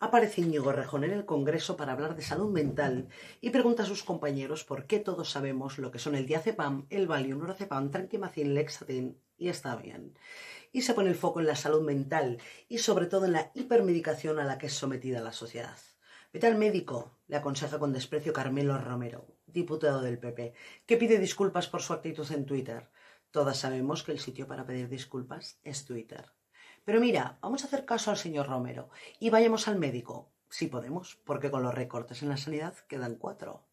aparece Íñigo Rejón en el Congreso para hablar de salud mental y pregunta a sus compañeros por qué todos sabemos lo que son el diazepam, el valium, lorazepam, tranquimacin, lexatin y está bien. Y se pone el foco en la salud mental y sobre todo en la hipermedicación a la que es sometida la sociedad. Vete al médico, le aconseja con desprecio Carmelo Romero, diputado del PP, que pide disculpas por su actitud en Twitter. Todas sabemos que el sitio para pedir disculpas es Twitter. Pero mira, vamos a hacer caso al señor Romero y vayamos al médico, si podemos, porque con los recortes en la sanidad quedan cuatro.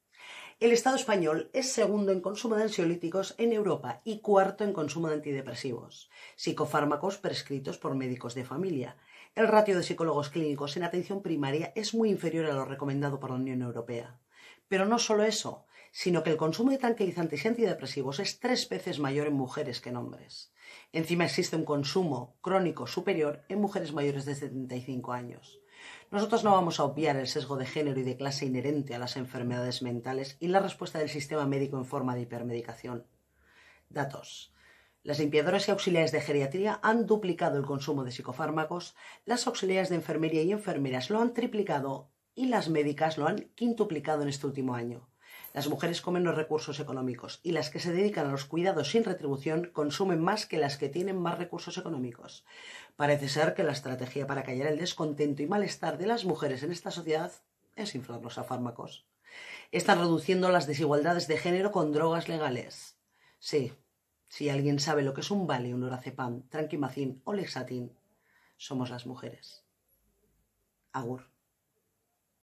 El Estado español es segundo en consumo de ansiolíticos en Europa y cuarto en consumo de antidepresivos, psicofármacos prescritos por médicos de familia. El ratio de psicólogos clínicos en atención primaria es muy inferior a lo recomendado por la Unión Europea. Pero no solo eso, sino que el consumo de tranquilizantes y antidepresivos es tres veces mayor en mujeres que en hombres. Encima existe un consumo crónico superior en mujeres mayores de 75 años. Nosotros no vamos a obviar el sesgo de género y de clase inherente a las enfermedades mentales y la respuesta del sistema médico en forma de hipermedicación. Datos. Las limpiadoras y auxiliares de geriatría han duplicado el consumo de psicofármacos, las auxiliares de enfermería y enfermeras lo han triplicado y las médicas lo han quintuplicado en este último año. Las mujeres comen los recursos económicos y las que se dedican a los cuidados sin retribución consumen más que las que tienen más recursos económicos. Parece ser que la estrategia para callar el descontento y malestar de las mujeres en esta sociedad es inflarlos a fármacos. Están reduciendo las desigualdades de género con drogas legales. Sí, si alguien sabe lo que es un Vale, un Lorazepam, tranquimacín o Lexatin, somos las mujeres. Agur.